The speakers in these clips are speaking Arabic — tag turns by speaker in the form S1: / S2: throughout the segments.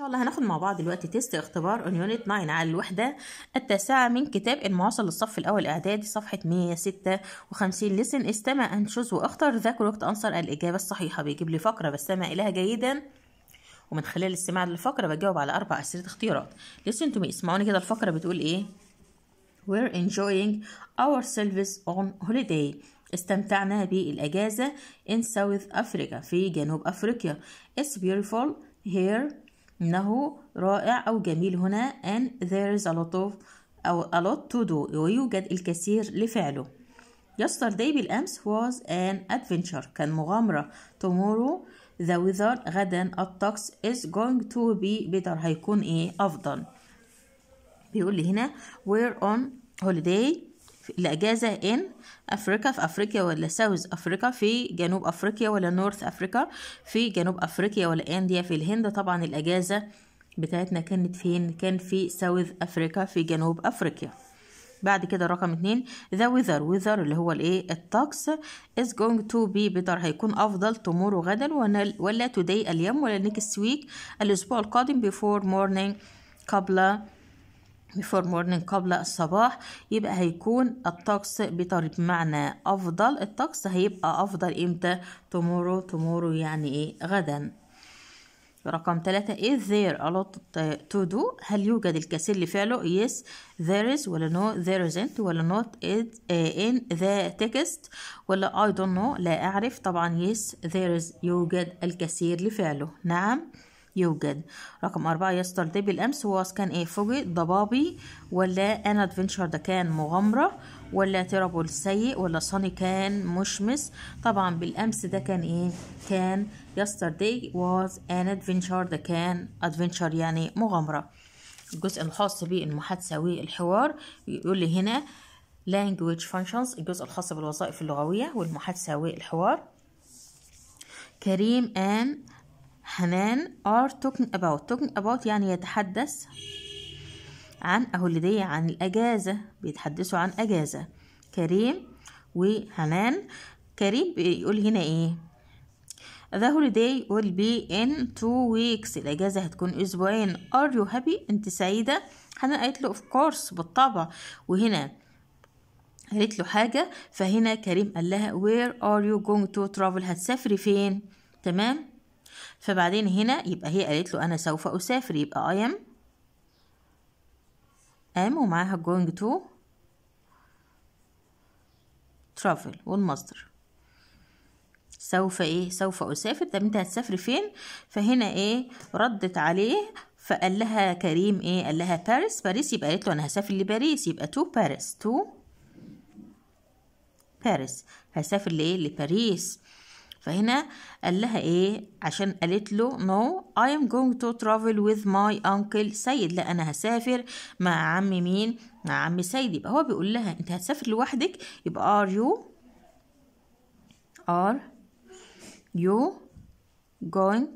S1: شاء الله هناخد مع بعض دلوقتي تيست اختبار اون يونت 9 على الوحده التاسعه من كتاب المواصل للصف الاول اعدادي صفحه 156 لسن استمع انشوز واختر ذاك الوقت انصر الاجابه الصحيحه بيجيب لي فقره بستمع اليها جيدا ومن خلال الاستماع للفقره بجاوب على اربع اسئله اختيارات لسن to اسمعوني كده الفقره بتقول ايه we're enjoying ourselves on holiday استمتعنا بالاجازه in South Africa في جنوب افريقيا it's beautiful here إنه رائع أو جميل هنا and there is a lot of أو a lot to do ويوجد الكثير لفعله yesterday بالأمس was an adventure كان مغامرة tomorrow the weather غدا الطقس is going to be better هيكون إيه أفضل بيقول لي هنا we're on holiday الأجازة in أفريقيا في أفريقيا ولا ساوث أفريقيا في جنوب أفريقيا ولا نورث أفريقيا في جنوب أفريقيا ولا إنديا في الهند طبعا الأجازة بتاعتنا كانت فين كان في ساوث أفريقيا في جنوب أفريقيا بعد كده رقم اتنين ذا ويذر ويذر اللي هو الايه الطقس از جوينج تو بي بيتر هيكون افضل تمور غدا ولا توداي اليوم ولا نيكست ويك الاسبوع القادم بيفور مورنينج قبل before morning قبل الصباح يبقى هيكون الطقس بطريق معنى افضل الطقس هيبقى افضل امتى tomorrow tomorrow يعني ايه غدا رقم ثلاثة is إيه there a lot to do هل يوجد الكثير لفعله yes there is ولا no there isn't ولا not is in the text ولا I don't know لا أعرف طبعا yes there is يوجد الكثير لفعله نعم يوجد رقم أربعة يستر دي بالأمس هو كان إيه فوجئ ضبابي ولا أنا أدفنشر ده كان مغامرة ولا تيرابول سيء ولا صاني كان مشمس طبعا بالأمس ده كان إيه كان يستر دي واز أنا أدفنشر ده كان أدفنشر يعني مغامرة الجزء الخاص بالمحادثة والحوار يقول لي هنا language functions الجزء الخاص بالوظائف اللغوية والمحادثة والحوار كريم and حنان are talking about talking about يعني يتحدث عن أهوليدية عن الأجازة بيتحدثوا عن أجازة كريم وحنان كريم بيقول هنا إيه The holiday will be in two weeks الأجازة هتكون أسبوعين Are you happy أنت سعيدة حنان قالت له of course بالطبع وهنا قالت له حاجة فهنا كريم قال لها where are you going to travel هتسافري فين تمام فبعدين هنا يبقى هي قالت له انا سوف اسافر يبقى I am am ومعاها going to travel والمصدر سوف ايه سوف اسافر طب انت هتسافري فين فهنا ايه ردت عليه فقال لها كريم ايه قال لها باريس باريس يبقى قالت له انا هسافر لباريس يبقى تو باريس تو باريس هسافر لايه لباريس فهنا قال لها ايه عشان قالت له نو I am going to travel with my uncle سيد لا انا هسافر مع عم مين مع عم سيد يبقى هو بيقول لها انت هتسافر لوحدك يبقى are you are you going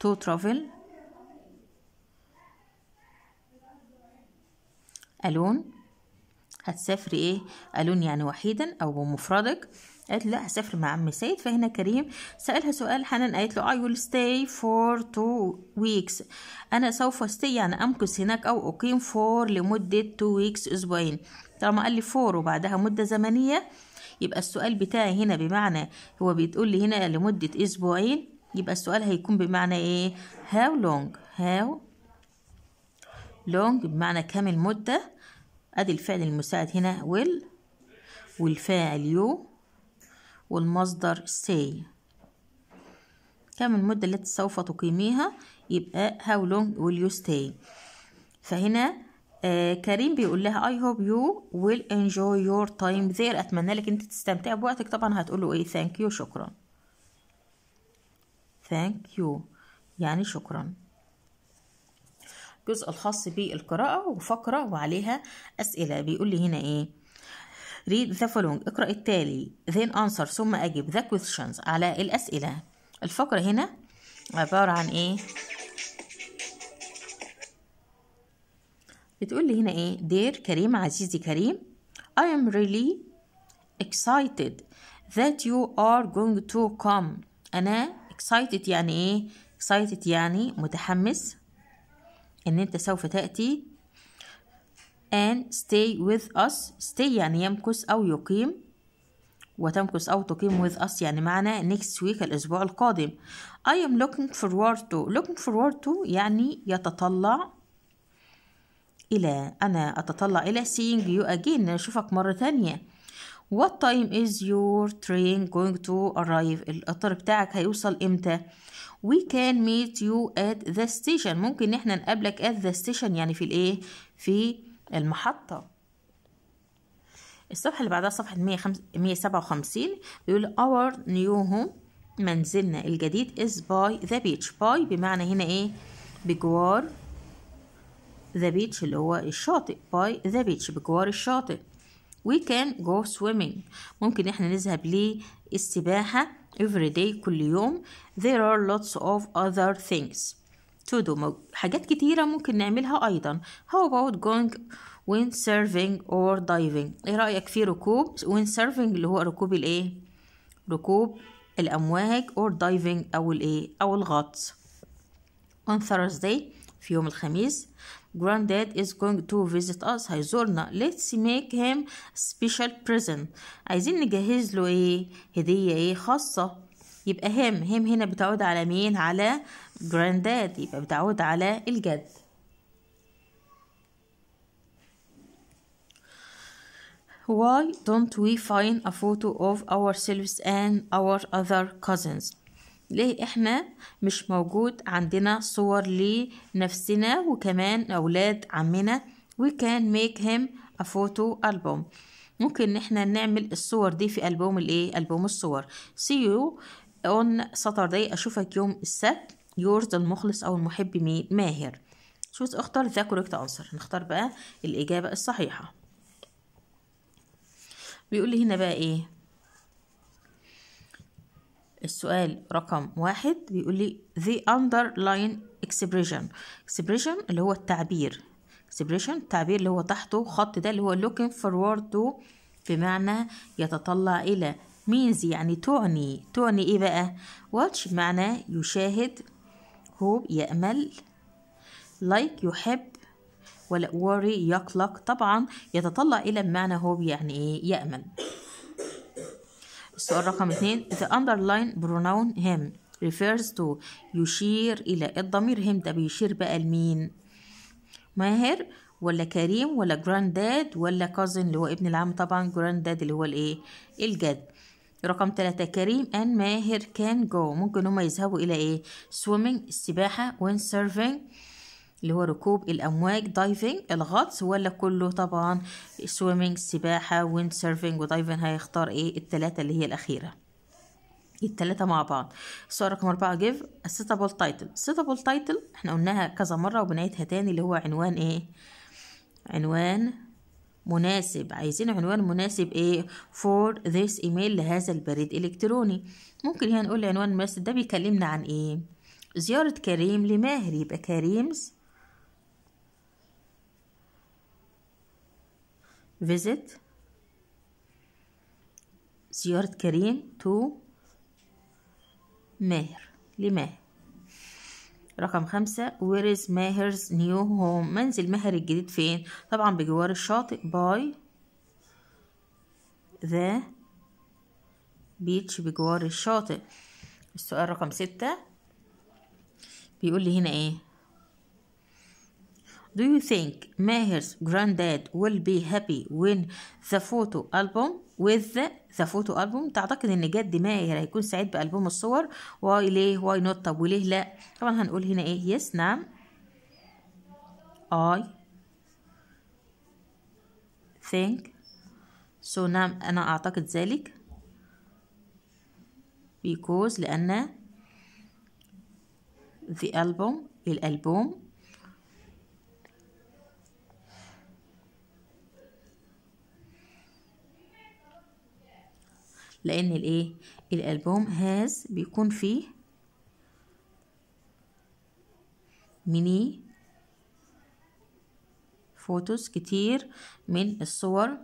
S1: to travel alone هتسافري ايه قالون يعني وحيدا او بمفردك قالت لا هسافر مع عم سيد فهنا كريم سألها سؤال حنان قالت له I will stay for two weeks أنا سوف stay يعني أمكث هناك أو أقيم for لمدة two weeks أسبوعين طالما قال لي فور وبعدها مدة زمنية يبقى السؤال بتاعي هنا بمعنى هو بيتقول لي هنا لمدة أسبوعين يبقى السؤال هيكون بمعنى إيه هاو لونج how long بمعنى كام المدة ادي الفعل المساعد هنا will والفاعل يو والمصدر say كم المدة التي سوف تقيميها يبقى how long will you stay فهنا آه كريم بيقول لها I hope you will enjoy your time there أتمنى لك أنت تستمتع بوقتك طبعا هتقول له إيه thank you شكرا thank you يعني شكرا الجزء الخاص بالقراءة وفقرة وعليها أسئلة بيقول لي هنا إيه read the following اقرأ التالي then answer ثم أجب the questions على الأسئلة الفقرة هنا عبارة عن إيه بتقول لي هنا إيه dear كريم عزيزي كريم I am really excited that you are going to come أنا excited يعني إيه excited يعني متحمس ان انت سوف تأتي and stay with us stay يعني يمكث أو يقيم وتمكث أو تقيم with us يعني معنا next week الأسبوع القادم I am looking forward to looking forward to يعني يتطلع إلى أنا أتطلع إلى seeing you again أشوفك مرة تانية What time is your train going to arrive القطر بتاعك هيوصل إمتى we can meet you at the station ممكن احنا نقابلك at the station يعني في الايه في المحطة الصفحة اللي بعدها صفحة 157 بيقول our new home منزلنا الجديد is by the beach by بمعنى هنا ايه بجوار the beach اللي هو الشاطئ by the beach بجوار الشاطئ we can go swimming ممكن احنا نذهب للسباحة every day كل يوم there are lots of other things to do حاجات كتيرة ممكن نعملها أيضا how about going when surfing or diving ايه رأيك في ركوب when surfing اللي هو ركوب الايه ركوب الأمواج or diving أو الايه أو الغطس on Thursday في يوم الخميس granddad is going to visit us هيزورنا let's make him special present عايزين نجهز له ايه هدية ايه خاصة يبقى هم هم هنا بتعود على مين على granddad يبقى بتعود على الجد Why don't we find a photo of ourselves and our other cousins ليه احنا مش موجود عندنا صور لنفسنا وكمان اولاد عمنا we can make him a photo album ممكن ان احنا نعمل الصور دي في البوم الايه البوم الصور see you on Saturday اشوفك يوم السبت yours المخلص او المحب مين ماهر شوز اختار ذا كوريكت انسر نختار بقى الاجابه الصحيحه بيقول لي هنا بقى ايه السؤال رقم واحد بيقول لي the underlying expression expression اللي هو التعبير expression التعبير اللي هو تحته خط ده اللي هو looking forward to بمعنى يتطلع إلى means يعني تعني تعني إيه بقى watch بمعنى يشاهد hope يأمل like يحب ولا worry يقلق طبعا يتطلع إلى بمعنى hope يعني إيه يأمل السؤال رقم اتنين the underline pronoun him refers to يشير إلى الضمير him ده بيشير بقى لمين ماهر ولا كريم ولا جرانداد ولا كوزن اللي هو ابن العم طبعا جرانداد اللي هو الايه الجد رقم تلاتة كريم أن ماهر كان جو ممكن هما يذهبوا إلى إيه swimming السباحة when serving اللي هو ركوب الامواج دايفنج الغطس ولا كله طبعا سويمنج سباحه ويند سيرفنج ودايفنج هيختار ايه التلاته اللي هي الاخيره التلاتة مع بعض السؤال رقم أربعة جيف سيتابل تايتل سيتابل تايتل احنا قلناها كذا مرة وبنعيدها تاني اللي هو عنوان ايه عنوان مناسب عايزين عنوان مناسب ايه فور ذيس ايميل لهذا البريد الإلكتروني ممكن هنا يعني نقول عنوان مناسب ده بيكلمنا عن ايه زيارة كريم لماهر يبقى كريمز visit زيارة كريم to ماهر لماهر رقم خمسة where is ماهر's new home منزل ماهر الجديد فين طبعا بجوار الشاطئ by the beach بجوار الشاطئ السؤال رقم ستة بيقول لي هنا ايه Do you think Maher's granddad will be happy when the photo album with the photo album تعتقد ان جد ماهر هيكون سعيد بألبوم الصور why ليه why not طب وليه لا طبعا هنقول هنا ايه yes نعم I think so نعم انا اعتقد ذلك because لان the album الألبوم لان الايه الالبوم هاز بيكون فيه ميني فوتوز كتير من الصور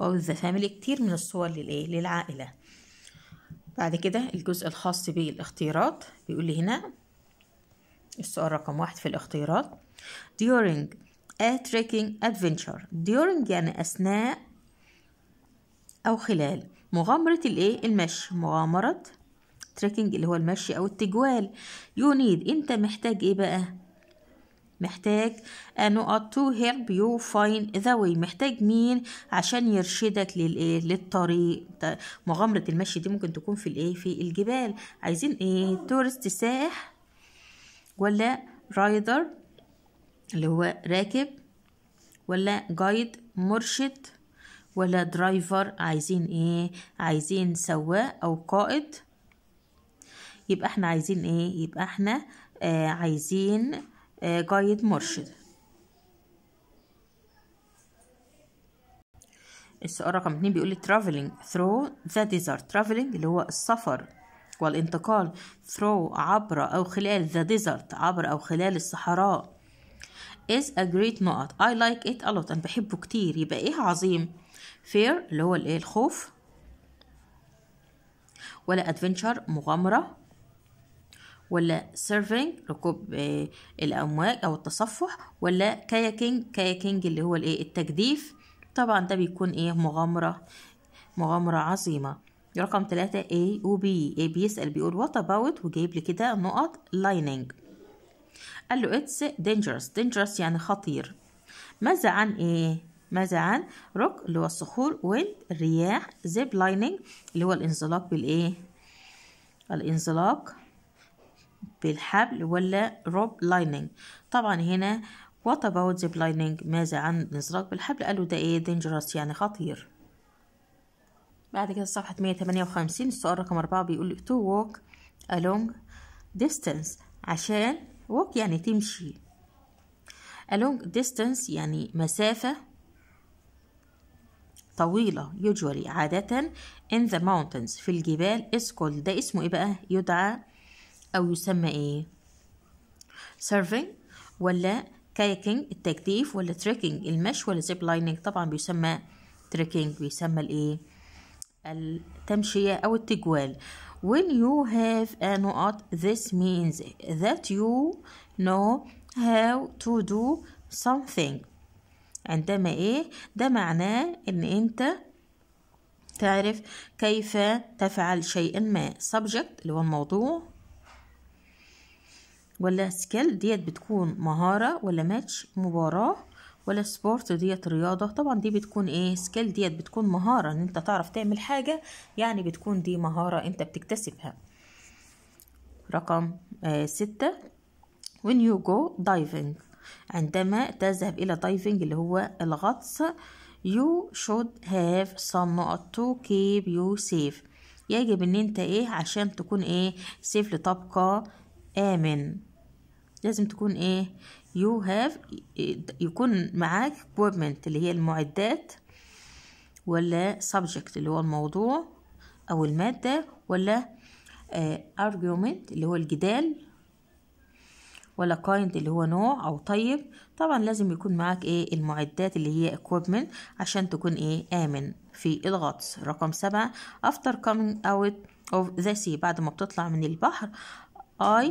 S1: او ذا فاميلي كتير من الصور للايه للعائله بعد كده الجزء الخاص بالاختيارات بيقول لي هنا السؤال رقم واحد في الاختيارات during a trekking adventure during يعني أثناء أو خلال مغامرة الإيه المشي مغامرة trekking اللي هو المشي أو التجوال you need أنت محتاج إيه بقى محتاج نقط to help you find the way محتاج مين عشان يرشدك للايه للطريق مغامرة المشي دي ممكن تكون في الايه في الجبال عايزين ايه تورست سائح ولا رايدر اللي هو راكب ولا جايد مرشد ولا درايفر عايزين ايه عايزين سواق او قائد يبقى احنا عايزين ايه يبقى احنا آه عايزين آه جايد مرشد السؤال رقم اتنين بيقول لي traveling through the desert traveling اللي هو السفر والانتقال through عبر او خلال the desert عبر او خلال الصحراء is a great نقط I like it a lot أنا بحبه كتير يبقى إيه عظيم fear اللي هو الإيه الخوف ولا adventure مغامرة ولا serving ركوب آه، الأمواج أو التصفح ولا كاياكينج كاياكينج اللي هو الإيه التجديف طبعا ده بيكون إيه مغامرة مغامرة عظيمة رقم ثلاثة A و B A بيسأل بيقول what about وجايب لي كده نقط lining قال له اتس dangerous dangerous يعني خطير ماذا عن ايه ماذا عن روك اللي هو الصخور والرياح زيب لايننج اللي هو الانزلاق بالايه الانزلاق بالحبل ولا روب لايننج طبعا هنا وات about زيب لايننج ماذا عن الانزلاق بالحبل قالوا ده ايه dangerous يعني خطير بعد كده صفحة 158 السؤال رقم أربعة بيقول to walk along distance عشان walk يعني تمشي along distance يعني مسافة طويلة usually عادة in the mountains في الجبال is called ده اسمه ايه بقى يدعى او يسمى ايه surfing ولا kayaking التجديف ولا trekking المشي ولا zip lining طبعا بيسمى trekking بيسمى الايه التمشية او التجوال will you have a نقط this means that you know how to do something عندما ايه ده معناه ان انت تعرف كيف تفعل شيئا ما subject اللي هو الموضوع ولا سكيل ديت بتكون مهارة ولا ماتش مباراة ولا سبورت ديت رياضه طبعا دي بتكون ايه سكيل ديت بتكون مهاره ان انت تعرف تعمل حاجه يعني بتكون دي مهاره انت بتكتسبها رقم آه ستة when you go diving عندما تذهب إلى diving اللي هو الغطس you should have some نقط to keep you safe يجب ان انت ايه عشان تكون ايه سيف لطبقة آمن لازم تكون ايه يو هاف يكون معاك equipment اللي هي المعدات ولا subject اللي هو الموضوع او المادة ولا آه، argument اللي هو الجدال ولا kind اللي هو نوع او طيب طبعا لازم يكون معاك ايه المعدات اللي هي equipment عشان تكون ايه امن في الغطس رقم سبعة after coming out of the sea بعد ما بتطلع من البحر I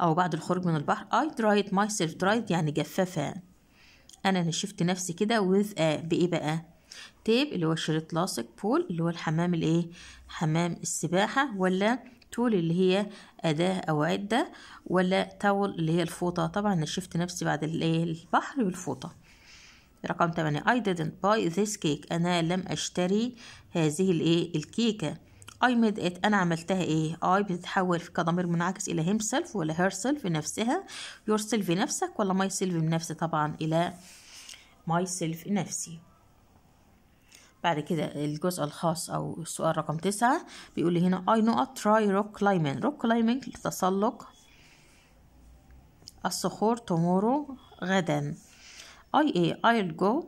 S1: أو بعد الخروج من البحر I dried myself dried يعني جفافة أنا نشفت نفسي كده with a بإيه بقى تيب اللي هو الشريط لاصق بول اللي هو الحمام الإيه حمام السباحة ولا تول اللي هي أداة أو عدة ولا تاول اللي هي الفوطة طبعا نشفت نفسي بعد الإيه البحر بالفوطة رقم 8 I didn't buy this cake أنا لم أشتري هذه الإيه الكيكة I made it انا عملتها ايه I بتتحول كضمير منعكس الى himself ولا herself نفسها yourself نفسك ولا myself نفسي طبعا الى myself نفسي بعد كده الجزء الخاص او السؤال رقم تسعة بيقول لي هنا I know a try rock climbing rock climbing تسلق الصخور tomorrow غدا I a I'll go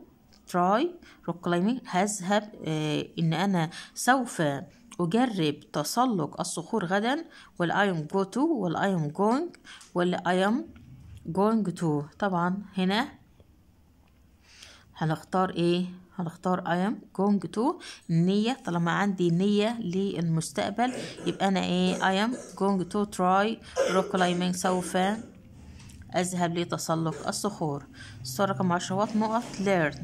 S1: try rock climbing هذهب آه، ان انا سوف أجرب تسلق الصخور غدا وال I am go to وال I am going وال I am going to طبعا هنا هنختار ايه هنختار I am going to النية طالما عندي نية للمستقبل يبقى أنا إيه I am going to try rock climbing سوف أذهب لتسلق الصخور السؤال رقم عشرة نقط learn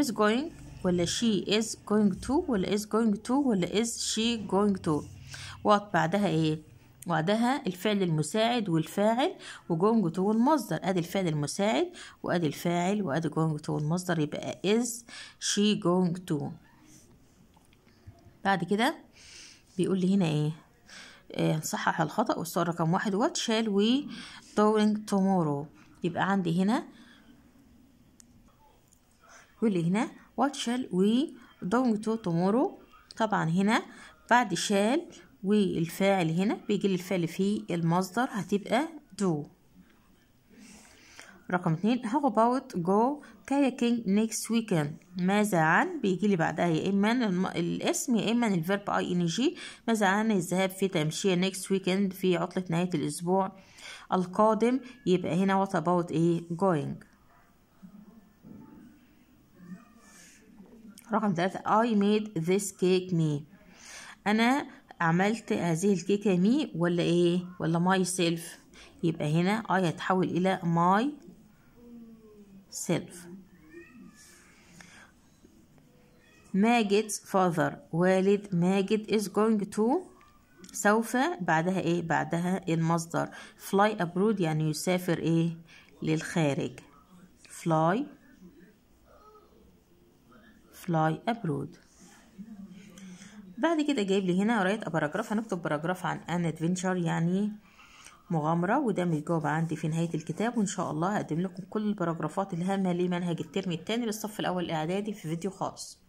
S1: is going ولا she is going to ولا is going to ولا is she going to وات بعدها ايه بعدها الفعل المساعد والفاعل وجونج تو المصدر ادي الفعل المساعد وادي الفاعل وادي جونج تو المصدر يبقى is she going to بعد كده بيقول لي هنا ايه نصحح آه، الخطأ والسؤال رقم واحد what shall we doing tomorrow يبقى عندي هنا يقول لي هنا وات شال وي going to tomorrow طبعا هنا بعد شال والفاعل هنا بيجي الفعل في المصدر هتبقى do رقم اتنين how about go kayaking next weekend ماذا عن بيجي لي بعدها يا اما الاسم يا اما الفيرب اي ان جي ماذا عن الذهاب في تمشية next weekend في عطلة نهاية الاسبوع القادم يبقى هنا what about ايه going رقم ثلاثة I made this cake me أنا عملت هذه الكيكة مي ولا إيه ولا ماي سيلف يبقى هنا I هتحول إلى ماي سيلف ماجد father والد ماجد is going to سوف بعدها ايه بعدها المصدر fly abroad يعني يسافر ايه للخارج fly fly abroad بعد كده جايب لي هنا رايت باراجراف هنكتب باراجراف عن ان ادفنتشر يعني مغامرة وده متجاوب عندي في نهاية الكتاب وإن شاء الله هقدم لكم كل البراجرافات الهامة لمنهج الترم التاني للصف الأول الإعدادي في فيديو خاص